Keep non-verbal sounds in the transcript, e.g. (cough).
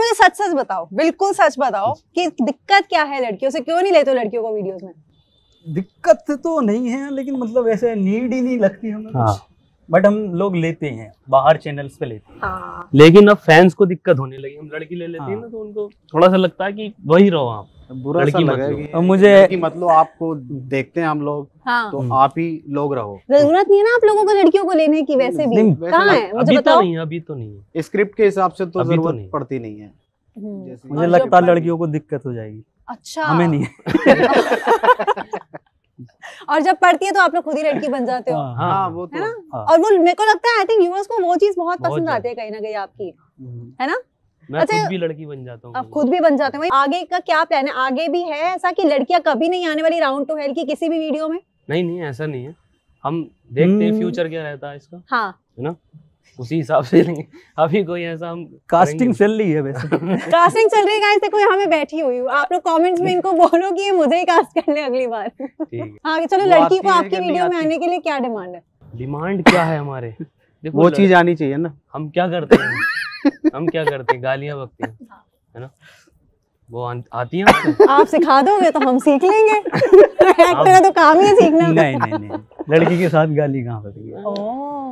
मुझे सच सच बताओ बिल्कुल सच बताओ कि दिक्कत क्या है लड़कियों से क्यों नहीं लेते लड़कियों को वीडियोस में दिक्कत तो नहीं है लेकिन मतलब ऐसे नीड ही नहीं लगती हमें हाँ। बट हम लोग लेते हैं बाहर चैनल्स पे लेते हैं हाँ। लेकिन अब फैंस को दिक्कत होने लगी हम लड़की ले लेते हैं हाँ। ना तो उनको थोड़ा सा लगता है कि वही रहो आप बुरा सा लगा है मुझे मतलब आपको देखते हैं हम लोग हाँ। तो हम्म। आप ही लोग रहो जरूरत नहीं है ना आप लोगों को लड़कियों को लेने की वैसे भी कहाँ है मुझे अभी तो बताओ तो नहीं अभी तो नहीं है स्क्रिप्ट के हिसाब से तो, तो जरूरत तो पड़ती नहीं है हम्म। मुझे लगता है लड़कियों को दिक्कत हो जाएगी अच्छा हमें नहीं (laughs) और जब पढ़ती है तो आप लोग खुद ही लड़की बन जाते हो हाँ, हाँ, हाँ वो तो, है ना हाँ. और वो मेरे को लगता है आई थिंक यूवर्स को वो चीज बहुत पसंद आती है कहीं ना कहीं आपकी हम्म। है ना मैं अच्छा, खुद भी लड़की बन जाता हूँ आप खुद भी बन जाते हैं आगे का क्या प्लान है आगे भी है ऐसा कि लड़कियां कभी नहीं आने वाली राउंड टू हेल की किसी भी वीडियो में नहीं नहीं ऐसा नहीं है हम देखते हैं फ्यूचर hmm. क्या रहता है इसका हाँ ना उसी हिसाब से नहीं अभी कोई ऐसा हम कास्टिंग चल रही है वैसे कास्टिंग (laughs) चल रही है देखो यहाँ मैं बैठी हुई हूँ आप लोग कमेंट्स में (laughs) इनको बोलो कि ये मुझे ही कास्ट कर ले अगली बार हाँ चलो लड़की को आपकी वीडियो में आने के लिए क्या डिमांड है डिमांड क्या है हमारे (laughs) वो चीज आनी चाहिए ना हम क्या करते हैं हम क्या करते गालियां हैं हाँ। है ना वो आती है आप सिखा दोगे तो हम सीख लेंगे एक्टर तो काम ही सीखना नहीं नहीं नहीं लड़की के साथ गाली कहाँ पर